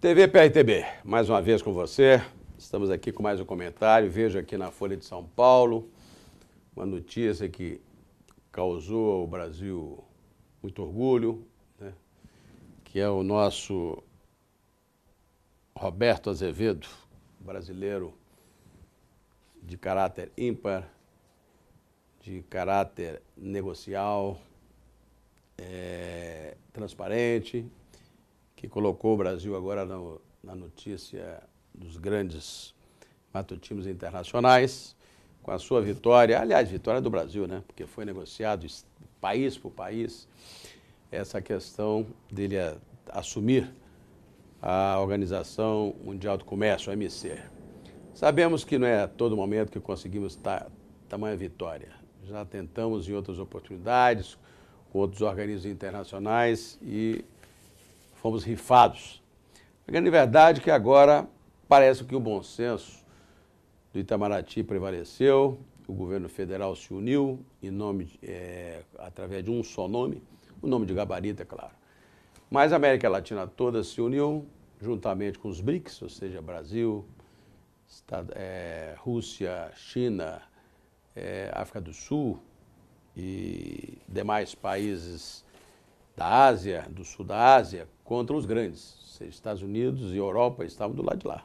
TV PRTB, mais uma vez com você. Estamos aqui com mais um comentário. Vejo aqui na Folha de São Paulo uma notícia que causou ao Brasil muito orgulho, né? que é o nosso Roberto Azevedo, brasileiro de caráter ímpar, de caráter negocial, é, transparente, que colocou o Brasil agora no, na notícia dos grandes matutinos internacionais, com a sua vitória, aliás, vitória do Brasil, né? Porque foi negociado país por país essa questão dele assumir a Organização Mundial do Comércio, a OMC. Sabemos que não é a todo momento que conseguimos ta tamanha vitória. Já tentamos em outras oportunidades, com outros organismos internacionais e fomos rifados. A grande verdade é que agora parece que o bom senso do Itamaraty prevaleceu, o governo federal se uniu em nome, é, através de um só nome, o nome de gabarito, é claro. Mas a América Latina toda se uniu juntamente com os BRICS, ou seja, Brasil, Estado, é, Rússia, China, é, África do Sul e demais países da Ásia, do sul da Ásia, contra os grandes. Estados Unidos e Europa estavam do lado de lá.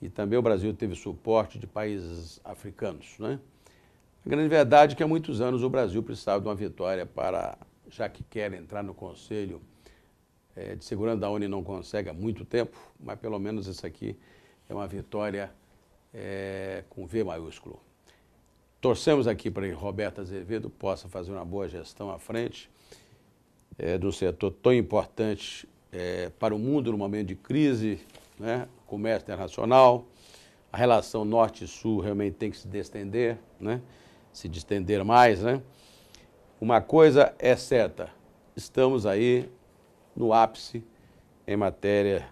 E também o Brasil teve suporte de países africanos. Né? A grande verdade é que há muitos anos o Brasil precisava de uma vitória para, já que quer entrar no Conselho eh, de Segurança da ONU e não consegue há muito tempo, mas pelo menos isso aqui é uma vitória é, com V maiúsculo. Torcemos aqui para que Roberto Azevedo possa fazer uma boa gestão à frente é, do setor tão importante é, para o mundo no momento de crise, né? comércio internacional, a relação norte sul realmente tem que se destender, né? se distender mais. Né? Uma coisa é certa, estamos aí no ápice em matéria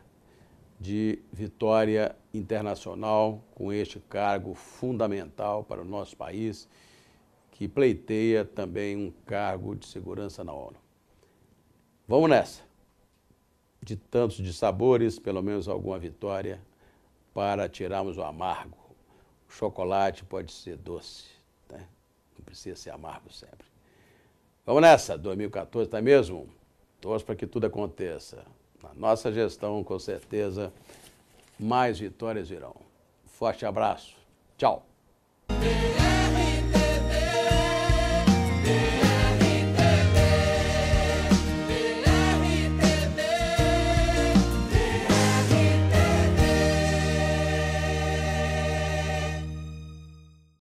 de vitória internacional com este cargo fundamental para o nosso país, que pleiteia também um cargo de segurança na ONU. Vamos nessa. De tantos de sabores, pelo menos alguma vitória para tirarmos o amargo. O chocolate pode ser doce, né? não precisa ser amargo sempre. Vamos nessa, 2014 tá mesmo? Torço para que tudo aconteça. Na nossa gestão, com certeza, mais vitórias virão. Forte abraço. Tchau.